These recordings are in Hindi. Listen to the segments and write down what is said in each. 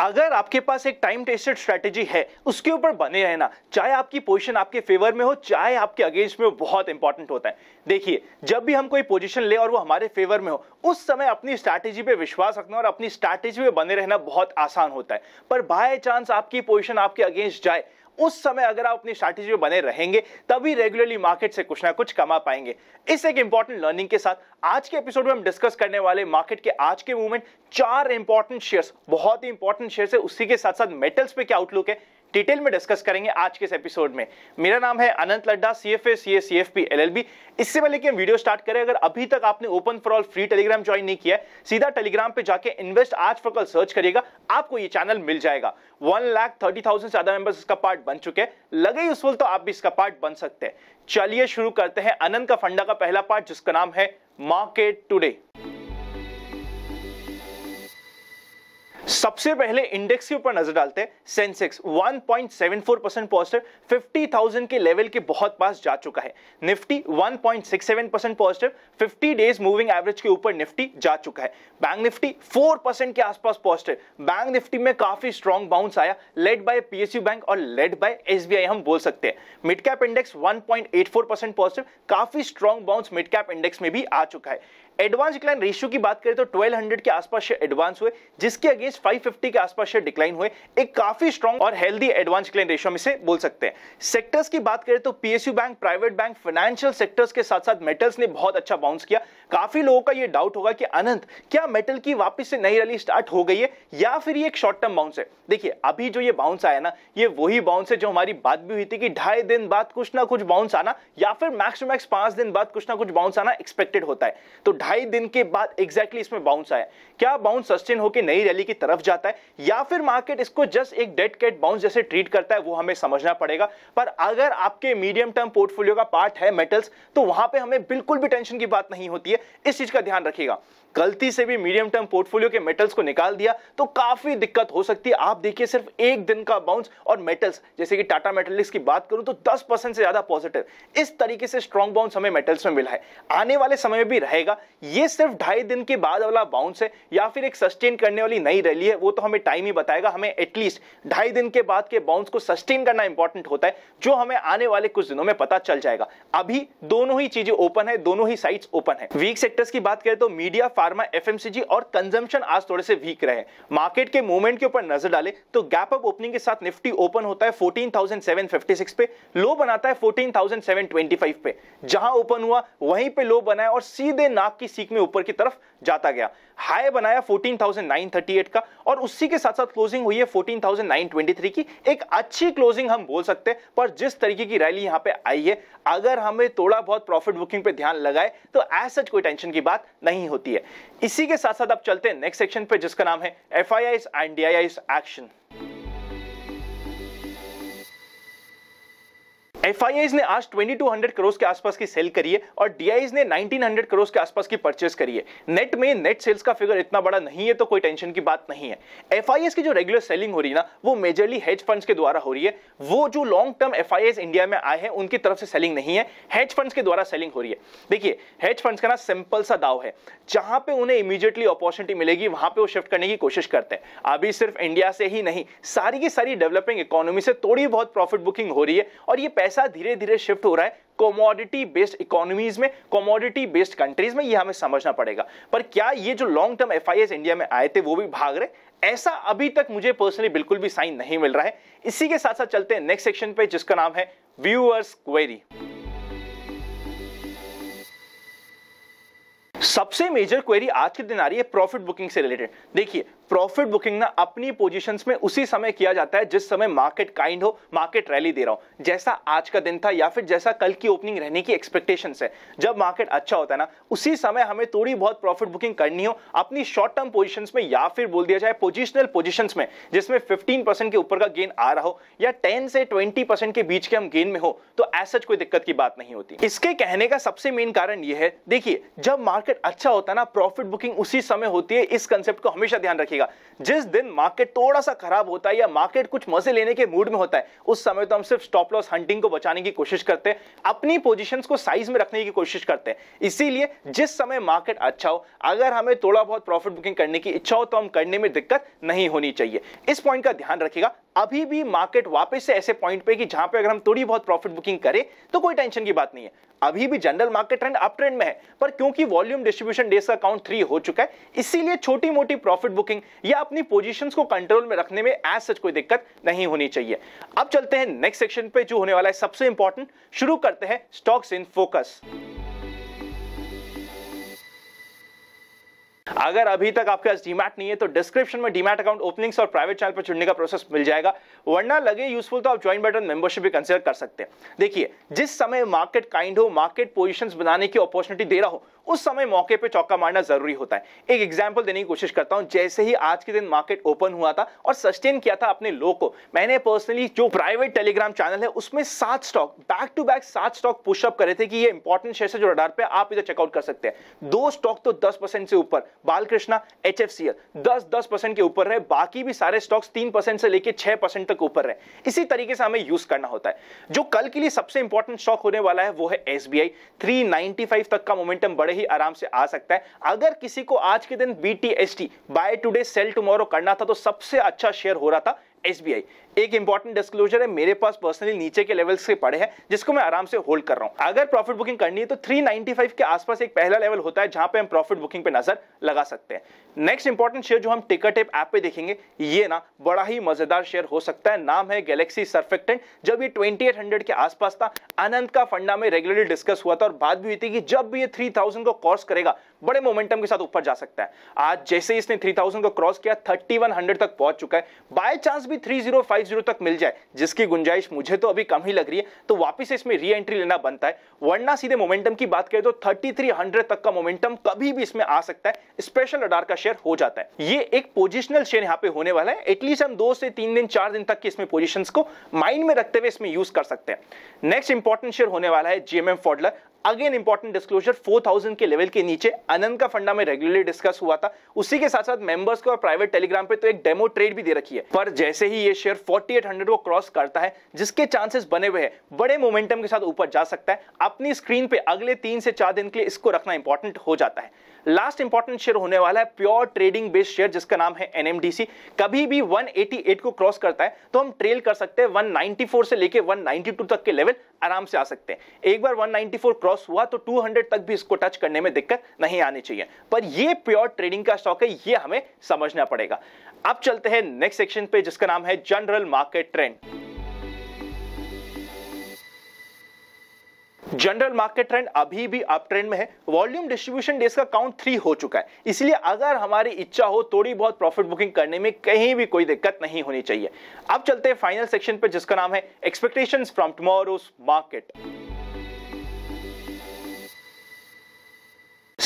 अगर आपके पास एक टाइम टेस्टेड स्ट्रैटेजी है उसके ऊपर बने रहना चाहे आपकी पोजीशन आपके फेवर में हो चाहे आपके अगेंस्ट में हो बहुत इंपॉर्टेंट होता है देखिए जब भी हम कोई पोजीशन ले और वो हमारे फेवर में हो उस समय अपनी स्ट्रैटेजी पे विश्वास रखना और अपनी स्ट्रैटेजी पे बने रहना बहुत आसान होता है पर बाय चांस आपकी पोजिशन आपके अगेंस्ट जाए उस समय अगर आप अपनी स्ट्रैटेजी में बने रहेंगे तभी रेगुलरली मार्केट से कुछ ना कुछ कमा पाएंगे इस एक इंपॉर्टेंट लर्निंग के साथ आज के एपिसोड में हम डिस्कस करने वाले मार्केट के आज के मूवमेंट चार इंपॉर्टेंट शेयर्स बहुत ही इंपॉर्टेंट शेयर्स है उसी के साथ साथ मेटल्स पे क्या आउटलुक है डिटेल में डिस्कस करेंगे आज के इस एपिसोड में मेरा नाम है Anant Ladda C F A C A C F P L L B इससे पहले कि हम वीडियो स्टार्ट करें अगर अभी तक आपने open for all free Telegram join नहीं किया है सीधा टेलीग्राम पे जाके इन्वेस्ट आज फॉर कल सर्च करिएगा आपको ये चैनल मिल जाएगा वन लाख थर्टी थाउजेंड से ज्यादा मेंबर्स इसका पार्ट बन चुके हैं लगे ही यूजफुल तो आप भी इसका पार्ट बन सकते हैं चलिए शुरू करते हैं अनंत का फंडा का पहला पार्ट जिसका नाम है मार्केट टूडे सबसे पहले इंडेक्स के ऊपर नजर डालते हैं सेंसेक्स 1.74 परसेंट पॉजिटिव 50,000 के लेवल के बहुत पास जा चुका है Nifty 1.67 percent positive 50 days moving average के ऊपर निफ्टी जा चुका है बैंक निफ्टी 4 परसेंट के आसपास पॉजिटिव बैंक निफ्टी में काफी स्ट्रॉन्ग बाउंस आया लेड बाय पीएसयू बैंक और लेड बाय एस हम बोल सकते हैं mid cap index one positive काफी strong bounce mid cap index में भी आ चुका है एडवांस डिक्लाइन रेशियो की बात करें तो 1200 के आसपास शेयर एडवांस हुए जिसके अगेंस्ट 550 के आसपास शेयर डिक्लाइन हुए एक काफी स्ट्रॉन्ग और हेल्दी एडवांस डिक्लाइन रेशियो में से बोल सकते हैं सेक्टर्स की बात करें तो PSU bank private bank financial sectors के साथ साथ मेटल्स ने बहुत अच्छा बाउंस किया काफी लोगों का यह डाउट होगा कि अनंत क्या मेटल की वापिस से नई रैली स्टार्ट हो गई है या फिर ये एक शॉर्ट टर्म बाउंस है देखिए अभी जो ये बाउंस आया ना ये वही बाउंस है जो हमारी बात भी हुई थी कि ढाई दिन बाद कुछ ना कुछ बाउंस आना या फिर मैक्स टू मैक्स पांच दिन बाद कुछ ना कुछ बाउंस आना एक्सपेक्टेड होता है तो ढाई दिन के बाद एग्जैक्टली इसमें बाउंस आया क्या बाउंस सस्टेन होकर नई रैली की तरफ जाता है या फिर मार्केट इसको जस्ट एक डेड कैट बाउंस जैसे ट्रीट करता है वो हमें समझना पड़ेगा पर अगर आपके मीडियम टर्म पोर्टफोलियो का पार्ट है मेटल्स तो वहां पर हमें बिल्कुल भी टेंशन की बात नहीं होती है इस चीज का ध्यान रखिएगा गलती से भी मीडियम टर्म पोर्टफोलियो के मेटल्स को निकाल दिया तो काफी दिक्कत हो सकती है आप देखिए सिर्फ एक दिन का बाउंस और मेटल्स जैसे कि टाटा मेटलिक्स की बात करूं तो 10 परसेंट से ज्यादा पॉजिटिव इस तरीके से स्ट्रॉन्ग बाउंस हमें मेटल्स में मिला है आने वाले समय में भी रहेगा ये सिर्फ ढाई दिन के बाद वाला बाउंस है या फिर एक सस्टेन करने वाली नई रैली है वो तो हमें टाइम ही बताएगा हमें एटलीस्ट ढाई दिन के बाद के बाउंस को सस्टेन करना इंपॉर्टेंट होता है जो हमें आने वाले कुछ दिनों में पता चल जाएगा अभी दोनों ही चीजें ओपन है दोनों ही साइट ओपन है वीक सेक्टर्स की बात करें तो मीडिया फार्मा एफएमसीजी और कंजम्पशन आज थोड़े से वीक रहे मार्केट के मूवमेंट के ऊपर नजर डाले तो गैप अप ओपनिंग के साथ निफ्टी ओपन होता है 14,756 पे लो बनाता है 14,725 पे जहां ओपन हुआ वहीं पे लो बनाया और सीधे नाक की सीख में ऊपर की तरफ जाता गया हाई बनाया 14,938 का और उसी के साथ साथ क्लोजिंग हुई है 14,923 की एक अच्छी क्लोजिंग हम बोल सकते हैं पर जिस तरीके की रैली यहां पे आई है अगर हमें थोड़ा बहुत प्रॉफिट बुकिंग पे ध्यान लगाए तो ऐसा कोई टेंशन की बात नहीं होती है इसी के साथ साथ आप चलते हैं नेक्स्ट सेक्शन पे जिसका नाम है F I and action F ने आज 2200 करोड़ के आसपास की सेल करी है और डी ने 1900 करोड़ के आसपास की परचेस करी है नेट में नेट सेल्स का फिगर इतना बड़ा नहीं है तो कोई टेंशन की बात नहीं है एफ की जो रेगुलर सेलिंग हो रही है ना वो मेजरली हेज फंड्स के द्वारा हो रही है वो जो लॉन्ग टर्म एफ इंडिया में आए हैं उनकी तरफ से सेलिंग नहीं है हेज फंड्स के द्वारा सेलिंग हो रही है देखिए हेज फंड्स का ना सिंपल सा दाव है जहां पे उन्हें इमीडिएटली अपॉर्चुनिटी मिलेगी वहां पे वो शिफ्ट करने की कोशिश करते हैं अभी सिर्फ इंडिया से ही नहीं सारी की सारी डेवलपिंग इकोनॉमी से थोड़ी बहुत प्रॉफिट बुकिंग हो रही है और ये पैसे पैसा धीरे धीरे शिफ्ट हो रहा है कॉमोडिटी बेस्ड इकोनॉमीज में कॉमोडिटी बेस्ड कंट्रीज में ये हमें समझना पड़ेगा पर क्या ये जो लॉन्ग टर्म एफ इंडिया में आए थे वो भी भाग रहे ऐसा अभी तक मुझे पर्सनली बिल्कुल भी साइन नहीं मिल रहा है इसी के साथ साथ चलते हैं नेक्स्ट सेक्शन पे जिसका नाम है व्यूअर्स क्वेरी सबसे मेजर क्वेरी आज के दिन आ रही है प्रॉफिट बुकिंग से रिलेटेड देखिए प्रॉफिट बुकिंग ना अपनी पोजीशंस में उसी समय किया जाता है जिस समय मार्केट काइंड हो मार्केट रैली दे रहा हो जैसा आज का दिन था या फिर जैसा कल की ओपनिंग रहने की एक्सपेक्टेशन है जब मार्केट अच्छा होता है ना उसी समय हमें थोड़ी बहुत प्रॉफिट बुकिंग करनी हो अपनी शॉर्ट टर्म पोजिशन में या फिर बोल दिया जाए पोजिशनल पोजिशन में जिसमें फिफ्टीन के ऊपर का गेन आ रहा हो या टेन से ट्वेंटी के बीच के हम गेन में हो तो ऐसा कोई दिक्कत की बात नहीं होती इसके कहने का सबसे मेन कारण यह है देखिए जब मार्केट मार्केट अच्छा होता है ना प्रॉफिट बुकिंग उसी समय होती है इस कंसेप्ट को हमेशा ध्यान रखिएगा जिस दिन मार्केट थोड़ा सा खराब होता है या मार्केट कुछ मजे लेने के मूड में होता है उस समय तो हम सिर्फ स्टॉप लॉस हंटिंग को बचाने की कोशिश करते हैं अपनी पोजिशन को साइज में रखने की कोशिश करते हैं इसीलिए जिस समय मार्केट अच्छा हो अगर हमें थोड़ा बहुत प्रॉफिट बुकिंग करने की इच्छा हो तो हम करने में दिक्कत नहीं होनी चाहिए इस पॉइंट का ध्यान रखिएगा अभी भी मार्केट वापस से ऐसे पॉइंट पे कि जहां पे अगर हम थोड़ी बहुत प्रॉफिट बुकिंग करें तो कोई टेंशन की बात नहीं है अभी भी general market trend up trend में है पर क्योंकि वॉल्यूम वॉल्यूम डिस्ट्रीब्यूशन डेज का काउंट थ्री हो चुका है इसीलिए छोटी मोटी प्रॉफिट बुकिंग या अपनी पोजिशन को कंट्रोल में रखने में एज सच कोई दिक्कत नहीं होनी चाहिए अब चलते हैं नेक्स्ट सेक्शन पे जो होने वाला है सबसे इंपॉर्टेंट शुरू करते हैं स्टॉक्स इन फोकस अगर अभी तक आपके पास डीमैट नहीं है तो डिस्क्रिप्शन में डीमैट अकाउंट ओपनिंग्स और प्राइवेट चैनल पर चुनने का प्रोसेस मिल जाएगा वरना लगे यूजफुल तो आप ज्वाइन बटन मेंबरशिप भी कंसीडर कर सकते हैं देखिए जिस समय मार्केट काइंड हो मार्केट पोजीशंस बनाने की अपॉर्चुनिटी दे रहा हो उस समय मौके पे चौका मारना जरूरी होता है एक एग्जाम्पल देने की कोशिश करता हूँ जैसे ही आज के दिन मार्केट ओपन हुआ था और सस्टेन किया था अपने लो को मैंने पर्सनली जो प्राइवेट टेलीग्राम चैनल है उसमें सात स्टॉक बैक टू बैक सात स्टॉक पुशअप करे थे कि ये इंपॉर्टेंट शेयर है जो रडार पे आप इधर चेकआउट कर सकते हैं दो स्टॉक तो दस परसेंट से ऊपर Balkrishna H F C L दस दस परसेंट के ऊपर रहे बाकी भी सारे स्टॉक्स तीन परसेंट से लेकर छह परसेंट तक ऊपर रहे इसी तरीके से हमें यूज करना होता है जो कल के लिए सबसे इंपॉर्टेंट स्टॉक होने वाला है वो है एस बी थ्री फाइव तक का मोमेंटम बढ़े ही आराम से आ सकता है अगर किसी को आज के दिन B T buy today sell tomorrow करना था तो सबसे अच्छा शेयर हो रहा था एस एक इंपॉर्टेंट डिस्क्लोजर है मेरे पास पर्सनली नीचे के लेवल से पड़े हैं जिसको मैं आराम से होल्ड कर रहा हूं अगर प्रॉफिट बुकिंग करनी है तो 395 के आसपास एक पहला लेवल होता है जहां पे हम प्रॉफिट बुकिंग पे नजर लगा सकते हैं नेक्स्ट इंपॉर्टेंट शेयर जो हम टिकट टेप ऐप पे देखेंगे ये ना बड़ा ही मजेदार शेयर हो सकता है नाम है गैलेक्सी सर्फेक्टेंट जब ये 2800 के आसपास था अनंत का फंडा में रेगुलरली डिस्कस हुआ था और बात भी हुई थी कि जब भी ये 3000 को क्रॉस करेगा बड़े मोमेंटम के साथ ऊपर जा सकता है आज जैसे ही इसने 3000 को क्रॉस किया 3100 तक पहुंच चुका है बाय चांस भी 3050 तक मिल जाए जिसकी गुंजाइश मुझे तो अभी कम ही लग रही है तो वापस इसमें री एंट्री लेना बनता है वरना सीधे मोमेंटम की बात करें तो 3300 तक का मोमेंटम कभी भी इसमें आ सकता है स्पेशल अडार का शेयर हो जाता है ये एक पोजिशनल शेयर यहाँ पे होने वाला है एटलीस्ट हम दो से तीन दिन चार दिन तक की इसमें पोजिशन को माइंड में रखते हुए इसमें यूज कर सकते हैं नेक्स्ट इंपॉर्टेंट शेयर होने वाला है जीएमएम फॉडलर अगेन इंपॉर्टेंट डिस्क्लोजर 4000 के लेवल के नीचे अनंत का फंडा में रेगुलरली डिस्कस हुआ था उसी के साथ साथ मेंबर्स को और प्राइवेट टेलीग्राम पे तो एक डेमो ट्रेड भी दे रखी है पर जैसे ही ये शेयर 4800 को क्रॉस करता है जिसके चांसेस बने हुए हैं बड़े मोमेंटम के साथ ऊपर जा सकता है अपनी स्क्रीन पे अगले तीन से चार दिन के लिए इसको रखना इंपॉर्टेंट हो जाता है लास्ट इंपॉर्टेंट शेयर होने वाला है प्योर ट्रेडिंग बेस्ड शेयर जिसका नाम है एनएमडीसी कभी भी 188 को क्रॉस करता है तो हम ट्रेल कर सकते हैं 194 से लेके 192 तक के लेवल आराम से आ सकते हैं एक बार 194 क्रॉस हुआ तो 200 तक भी इसको टच करने में दिक्कत नहीं आनी चाहिए पर यह प्योर ट्रेडिंग का स्टॉक है ये हमें समझना पड़ेगा अब चलते हैं नेक्स्ट सेक्शन पे जिसका नाम है general market trend general market trend अभी भी अप ट्रेंड में है वॉल्यूम डिस्ट्रीब्यूशन डेज का काउंट थ्री हो चुका है इसलिए अगर हमारी इच्छा हो थोड़ी बहुत प्रॉफिट बुकिंग करने में कहीं भी कोई दिक्कत नहीं होनी चाहिए अब चलते हैं फाइनल सेक्शन पर जिसका नाम है एक्सपेक्टेशन फ्रॉम टुमारोज मार्केट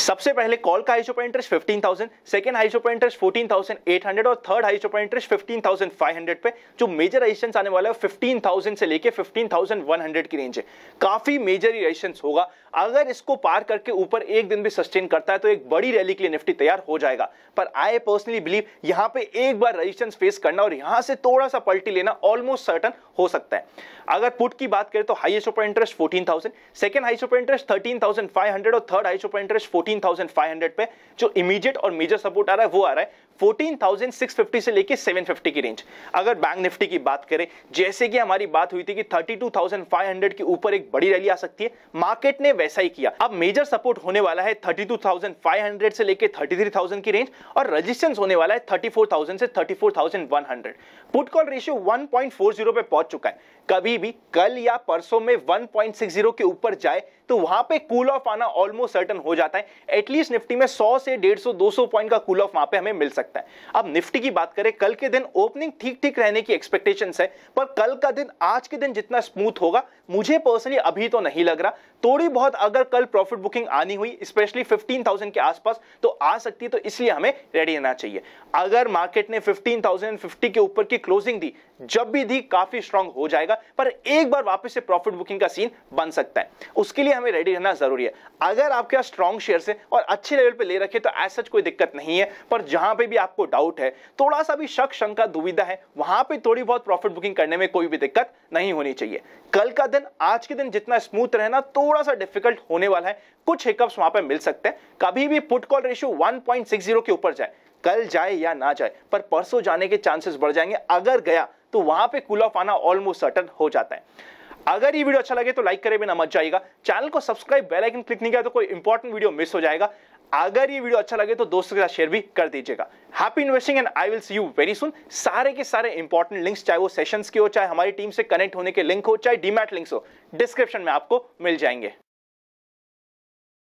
सबसे पहले कॉल का आइसो इंटरेस्ट फिफ्टीन थाउजेंड सेकंड आइसो interest fourteen thousand eight hundred और थर्ड आइसो interest fifteen thousand five hundred पे जो मेजर आने वाला है फिफ्टीन थाउजेंड से लेकर फिफ्टीन थाउजेंड वन हंड्रेड की रेंज है काफी मेजर ही होगा अगर इसको पार करके ऊपर एक दिन भी सस्टेन करता है तो एक बड़ी रैली के लिए निफ्टी तैयार हो जाएगा पर आई पर्सनली बिलीव यहां पे एक बार रजिस्टेंस फेस करना और यहां से थोड़ा सा पलटी लेना ऑलमोस्ट सर्टन हो सकता है अगर पुट की बात करें तो हाईएस्ट ऊपर interest fourteen thousand second highest ऊपर इंटरेस्ट हंड्रेड और थर्ड हाईस्ट ऊपर interest fourteen thousand five hundred पे जो इमीडिएट और मेजर सपोर्ट आ रहा है वो आ रहा है 14,650 से लेके 750 की रेंज अगर बैंक निफ्टी की बात करें जैसे कि हमारी बात हुई थी कि 32,500 के ऊपर एक बड़ी रैली आ सकती है मार्केट ने वैसा ही किया अब मेजर सपोर्ट होने वाला है 32,500 से लेके 33,000 की रेंज और रेजिस्टेंस होने वाला है 34,000 से 34,100 पुट कॉल रेशियो 1.40 पे पहुंच चुका है कभी भी कल या परसों में 1.60 के ऊपर जाए तो वहां पे कूल ऑफ आना ऑलमोस्ट सर्टन हो जाता है एटलीस्ट निफ्टी में 100 से 150 200 पॉइंट का कूल ऑफ वहां पे हमें मिल सकता है सकता है अब निफ्टी की बात करें कल के दिन ओपनिंग ठीक ठीक रहने की एक्सपेक्टेशन है पर कल का दिन आज के दिन जितना स्मूथ होगा मुझे पर्सनली अभी तो नहीं लग रहा थोड़ी बहुत अगर कल प्रॉफिट बुकिंग आनी हुई स्पेशली 15,000 के आसपास तो आ सकती है तो इसलिए हमें रेडी रहना चाहिए अगर मार्केट ने 15,050 के ऊपर की क्लोजिंग दी जब भी दी काफी स्ट्रांग हो जाएगा पर एक बार वापस से प्रॉफिट बुकिंग का सीन बन सकता है उसके लिए हमें रेडी रहना जरूरी है अगर आपके पास स्ट्रांग शेयर है और अच्छे लेवल पर ले रखे तो एज सच कोई दिक्कत नहीं है पर जहां पर भी आपको डाउट है थोड़ा सा भी शक शंका दुविधा है वहां पर थोड़ी बहुत प्रॉफिट बुकिंग करने में कोई भी दिक्कत नहीं होनी चाहिए कल का दिन आज के दिन जितना स्मूथ रहना तो थोड़ा सा डिफिकल्ट होने वाला है कुछ हिकअप्स वहां पर मिल सकते हैं कभी भी पुट कॉल रेशियो 1.60 के ऊपर जाए कल जाए या ना जाए पर परसों जाने के चांसेस बढ़ जाएंगे अगर गया तो वहां पे कूल ऑफ आना ऑलमोस्ट सर्टन हो जाता है अगर ये वीडियो अच्छा लगे तो लाइक भी ना मत जाएगा चैनल को सब्सक्राइब बेल आइकन क्लिक नहीं किया तो कोई इंपॉर्टेंट वीडियो मिस हो जाएगा अगर ये वीडियो अच्छा लगे तो दोस्तों के साथ शेयर भी कर दीजिएगा happy investing and I will see you very soon सारे के सारे इंपॉर्टेंट लिंक्स चाहे वो सेशंस के हो चाहे हमारी टीम से कनेक्ट होने के लिंक हो चाहे डीमैट लिंक्स हो डिस्क्रिप्शन में आपको मिल जाएंगे